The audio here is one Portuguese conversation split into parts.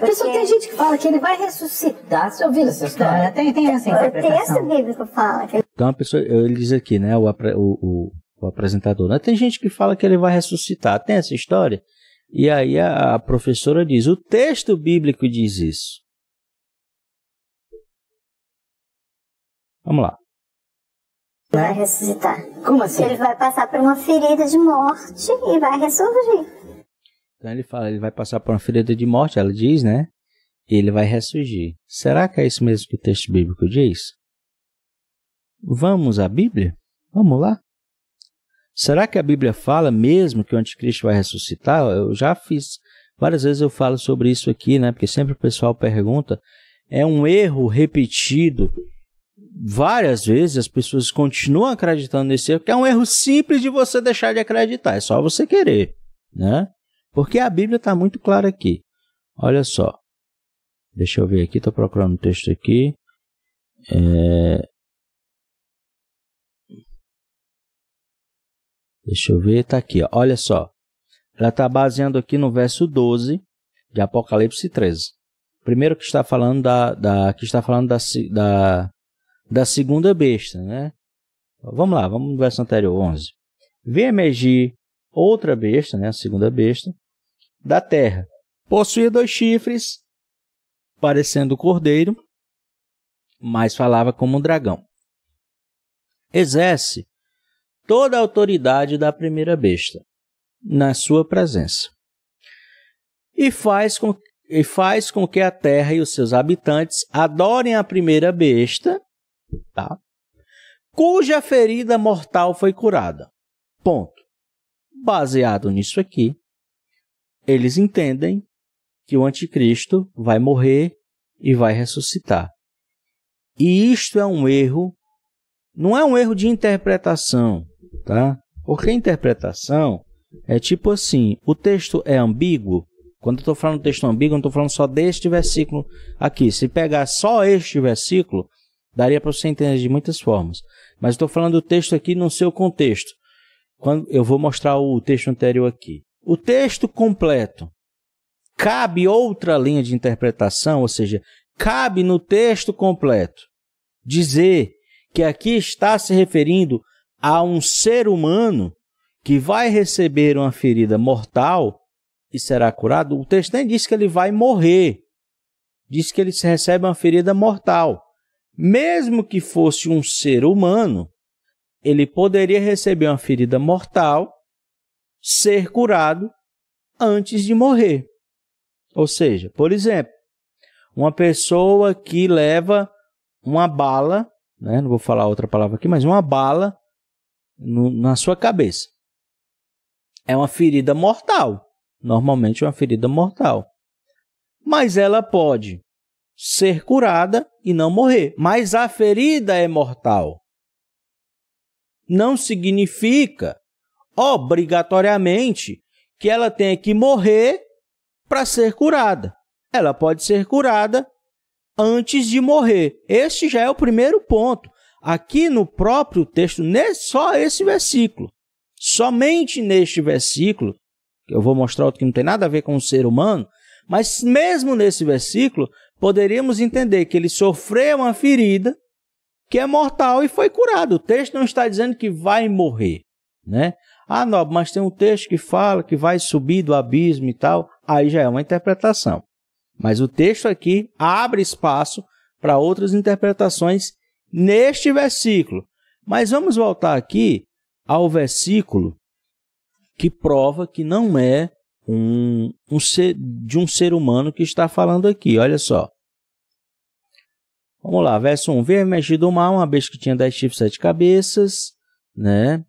Pessoal, tem gente que fala que ele vai ressuscitar. Você ouviu essa história? Tem, tem essa interpretação. O texto bíblico fala. Que... Então, a pessoa, ele diz aqui, né, o, o, o apresentador, né, tem gente que fala que ele vai ressuscitar. Tem essa história? E aí a, a professora diz, o texto bíblico diz isso. Vamos lá. Vai ressuscitar. Como assim? Ele vai passar por uma ferida de morte e vai ressurgir. Então ele fala, ele vai passar por uma ferida de morte, ela diz, né? E ele vai ressurgir. Será que é isso mesmo que o texto bíblico diz? Vamos à Bíblia? Vamos lá? Será que a Bíblia fala mesmo que o anticristo vai ressuscitar? Eu já fiz várias vezes eu falo sobre isso aqui, né? Porque sempre o pessoal pergunta. É um erro repetido várias vezes as pessoas continuam acreditando nesse erro, que é um erro simples de você deixar de acreditar, é só você querer, né? Porque a Bíblia está muito clara aqui. Olha só. Deixa eu ver aqui, estou procurando o um texto aqui. É... Deixa eu ver, está aqui. Ó. Olha só. Ela está baseando aqui no verso 12 de Apocalipse 13. Primeiro que está falando da, da que está falando da, da, da segunda besta, né? Vamos lá, vamos no verso anterior, 11. Vem emergir outra besta, né, a segunda besta, da terra. Possuía dois chifres, parecendo cordeiro, mas falava como um dragão. Exerce toda a autoridade da primeira besta na sua presença e faz com e faz com que a terra e os seus habitantes adorem a primeira besta, tá? cuja ferida mortal foi curada. Ponto. Baseado nisso aqui, eles entendem que o anticristo vai morrer e vai ressuscitar. E isto é um erro, não é um erro de interpretação, tá? Porque interpretação é tipo assim: o texto é ambíguo. Quando eu estou falando texto ambíguo, eu não estou falando só deste versículo aqui. Se pegar só este versículo, daria para você entender de muitas formas. Mas estou falando do texto aqui no seu contexto. Quando eu vou mostrar o texto anterior aqui o texto completo cabe outra linha de interpretação, ou seja, cabe no texto completo dizer que aqui está se referindo a um ser humano que vai receber uma ferida mortal e será curado. O texto nem diz que ele vai morrer, diz que ele recebe uma ferida mortal. Mesmo que fosse um ser humano, ele poderia receber uma ferida mortal ser curado antes de morrer. Ou seja, por exemplo, uma pessoa que leva uma bala, né, não vou falar outra palavra aqui, mas uma bala no, na sua cabeça. É uma ferida mortal, normalmente uma ferida mortal. Mas ela pode ser curada e não morrer, mas a ferida é mortal. Não significa obrigatoriamente que ela tenha que morrer para ser curada. Ela pode ser curada antes de morrer. Este já é o primeiro ponto. Aqui no próprio texto, só esse versículo. Somente neste versículo, que eu vou mostrar outro que não tem nada a ver com o ser humano, mas mesmo nesse versículo, poderíamos entender que ele sofreu uma ferida que é mortal e foi curado. O texto não está dizendo que vai morrer, né? Ah, Nobre, mas tem um texto que fala que vai subir do abismo e tal. Aí já é uma interpretação. Mas o texto aqui abre espaço para outras interpretações neste versículo. Mas vamos voltar aqui ao versículo que prova que não é um, um ser, de um ser humano que está falando aqui. Olha só. Vamos lá, verso 1. Ver mexido o mar, uma besta que tinha dez chifres, sete cabeças, né?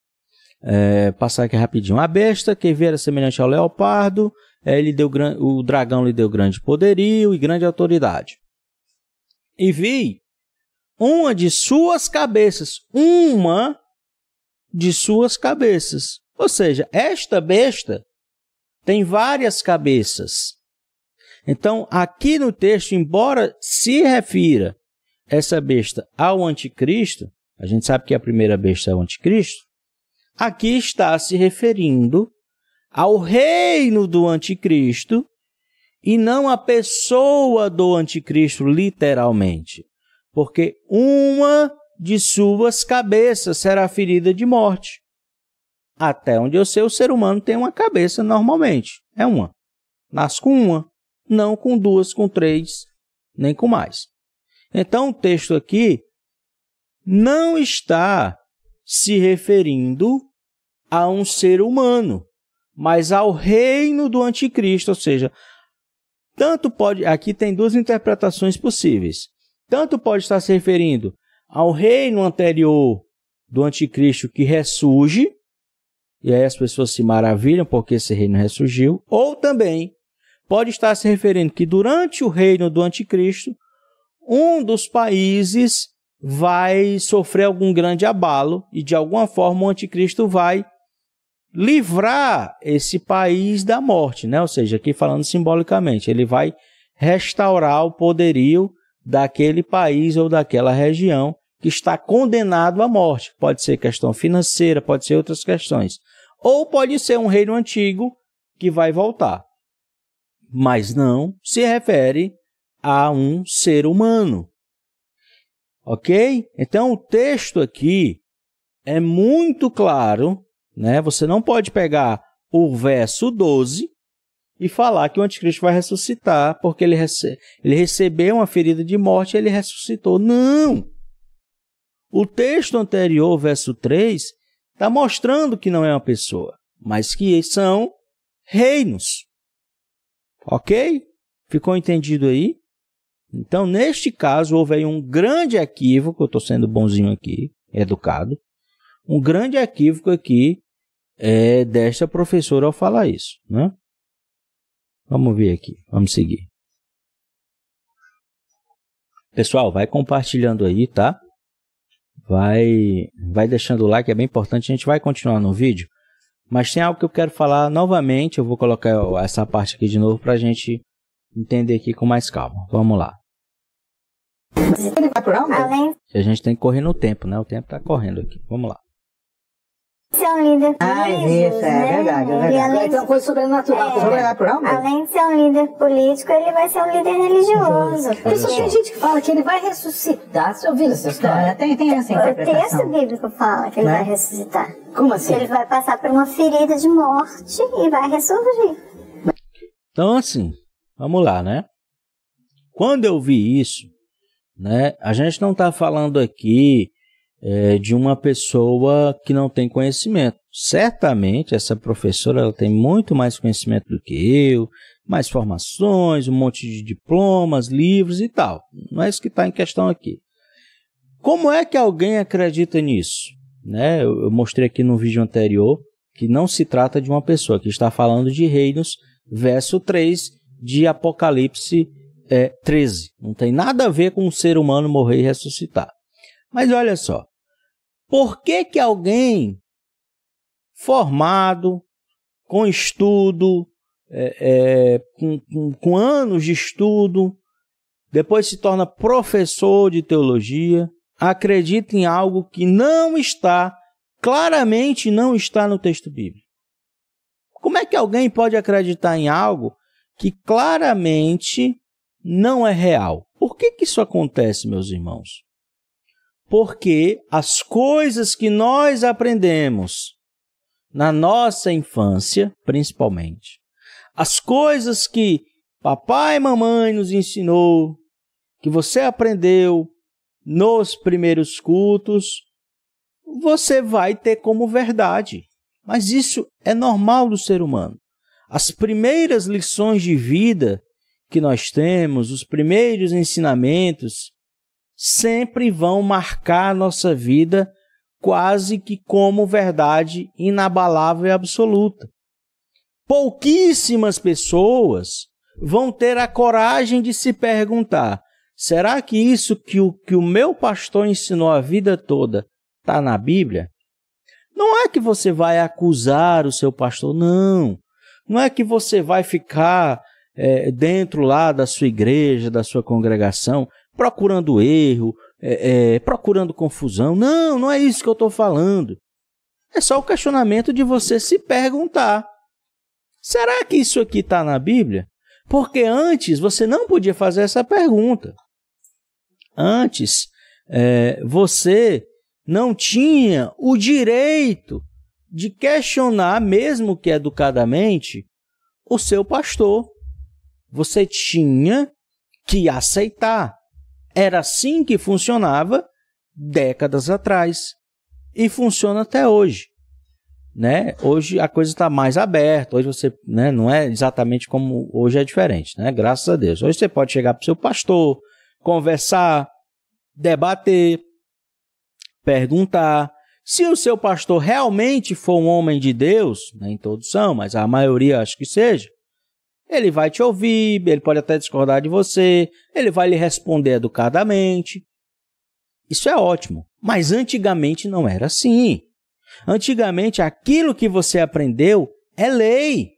É, passar aqui rapidinho. A besta que vira semelhante ao leopardo, é, ele deu gran... o dragão lhe deu grande poderio e grande autoridade. E vi uma de suas cabeças, uma de suas cabeças. Ou seja, esta besta tem várias cabeças. Então, aqui no texto, embora se refira essa besta ao anticristo, a gente sabe que a primeira besta é o anticristo, aqui está se referindo ao reino do anticristo e não à pessoa do anticristo, literalmente, porque uma de suas cabeças será ferida de morte. Até onde eu sei, o ser humano tem uma cabeça normalmente. É uma. Nasce com uma, não com duas, com três, nem com mais. Então, o texto aqui não está se referindo a um ser humano, mas ao reino do anticristo, ou seja, tanto pode, aqui tem duas interpretações possíveis. Tanto pode estar se referindo ao reino anterior do anticristo que ressurge, e aí as pessoas se maravilham porque esse reino ressurgiu, ou também pode estar se referindo que durante o reino do anticristo, um dos países vai sofrer algum grande abalo e de alguma forma o anticristo vai livrar esse país da morte, né? Ou seja, aqui falando simbolicamente, ele vai restaurar o poderio daquele país ou daquela região que está condenado à morte. Pode ser questão financeira, pode ser outras questões. Ou pode ser um reino antigo que vai voltar. Mas não se refere a um ser humano. Ok? Então o texto aqui é muito claro né? Você não pode pegar o verso 12 e falar que o anticristo vai ressuscitar porque ele, rece ele recebeu uma ferida de morte e ele ressuscitou. Não! O texto anterior, verso 3, está mostrando que não é uma pessoa, mas que são reinos. Ok? Ficou entendido aí? Então, neste caso, houve aí um grande equívoco. Eu estou sendo bonzinho aqui, educado. Um grande equívoco aqui é, desta professora ao falar isso, né? Vamos ver aqui, vamos seguir. Pessoal, vai compartilhando aí, tá? Vai, vai deixando o like, é bem importante. A gente vai continuar no vídeo, mas tem algo que eu quero falar novamente. Eu vou colocar essa parte aqui de novo para a gente entender aqui com mais calma. Vamos lá. A gente tem que correr no tempo, né? O tempo está correndo aqui. Vamos lá ser um líder político. ah, isso, é né? é verdade, é verdade. Então, coisa sobrenatural. É, sobrenatural mesmo. Além de ser um líder político, ele vai ser um líder religioso. Por isso tem gente que fala que ele vai ressuscitar. Você ouviu essa história? É, tem, tem essa interpretação. O texto bíblico fala que ele né? vai ressuscitar. Como assim? Ele vai passar por uma ferida de morte e vai ressurgir. Então, assim, vamos lá, né? Quando eu vi isso, né? A gente não está falando aqui é, de uma pessoa que não tem conhecimento. Certamente essa professora ela tem muito mais conhecimento do que eu, mais formações, um monte de diplomas, livros e tal. Não é isso que está em questão aqui. Como é que alguém acredita nisso? Né? Eu, eu mostrei aqui no vídeo anterior que não se trata de uma pessoa, que está falando de reinos, verso 3 de Apocalipse é, 13. Não tem nada a ver com um ser humano morrer e ressuscitar. Mas olha só, por que, que alguém formado, com estudo, é, é, com, com, com anos de estudo, depois se torna professor de teologia, acredita em algo que não está, claramente não está no texto bíblico. Como é que alguém pode acreditar em algo que claramente não é real? Por que, que isso acontece, meus irmãos? porque as coisas que nós aprendemos na nossa infância, principalmente, as coisas que papai e mamãe nos ensinou, que você aprendeu nos primeiros cultos, você vai ter como verdade. Mas isso é normal do ser humano. As primeiras lições de vida que nós temos, os primeiros ensinamentos sempre vão marcar a nossa vida quase que como verdade inabalável e absoluta. Pouquíssimas pessoas vão ter a coragem de se perguntar: será que isso que o, que o meu pastor ensinou a vida toda está na Bíblia? Não é que você vai acusar o seu pastor, não. Não é que você vai ficar é, dentro lá da sua igreja, da sua congregação, procurando erro, é, é, procurando confusão. Não, não é isso que eu estou falando. É só o questionamento de você se perguntar: será que isso aqui está na Bíblia? Porque antes você não podia fazer essa pergunta. Antes é, você não tinha o direito de questionar, mesmo que educadamente, o seu pastor. Você tinha que aceitar. Era assim que funcionava décadas atrás e funciona até hoje. Né? Hoje a coisa está mais aberta, hoje você né, não é exatamente como hoje é diferente, né? graças a Deus. Hoje você pode chegar para o seu pastor, conversar, debater, perguntar. Se o seu pastor realmente for um homem de Deus, nem todos são, mas a maioria acho que seja, ele vai te ouvir, ele pode até discordar de você, ele vai lhe responder educadamente. Isso é ótimo, mas antigamente não era assim. Antigamente aquilo que você aprendeu é lei.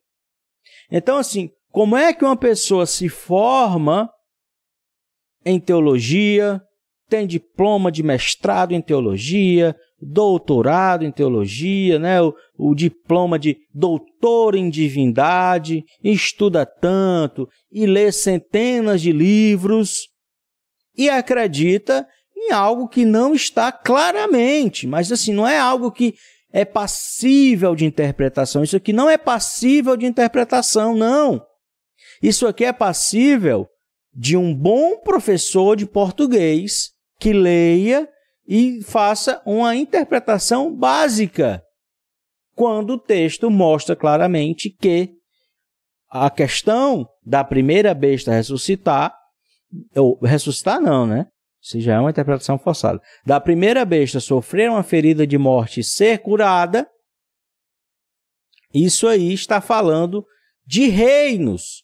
Então, assim, como é que uma pessoa se forma em teologia, tem diploma de mestrado em teologia, doutorado em teologia, né? o, o diploma de doutor em divindade, estuda tanto e lê centenas de livros e acredita em algo que não está claramente, mas assim, não é algo que é passível de interpretação. Isso aqui não é passível de interpretação, não. Isso aqui é passível de um bom professor de português que leia e faça uma interpretação básica, quando o texto mostra claramente que a questão da primeira besta ressuscitar, ou ressuscitar não, né? Isso já é uma interpretação forçada. Da primeira besta sofrer uma ferida de morte e ser curada, isso aí está falando de reinos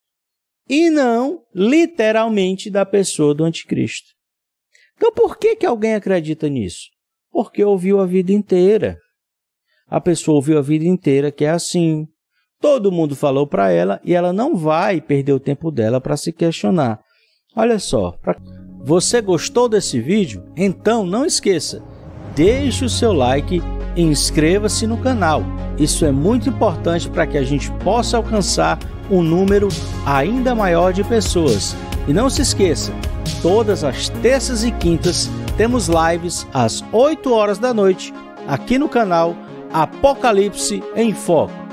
e não literalmente da pessoa do anticristo. Então, por que, que alguém acredita nisso? Porque ouviu a vida inteira. A pessoa ouviu a vida inteira que é assim. Todo mundo falou para ela e ela não vai perder o tempo dela para se questionar. Olha só, pra... você gostou desse vídeo? Então não esqueça, deixe o seu like e inscreva-se no canal. Isso é muito importante para que a gente possa alcançar um número ainda maior de pessoas. E não se esqueça, Todas as terças e quintas temos lives às 8 horas da noite aqui no canal Apocalipse em Foco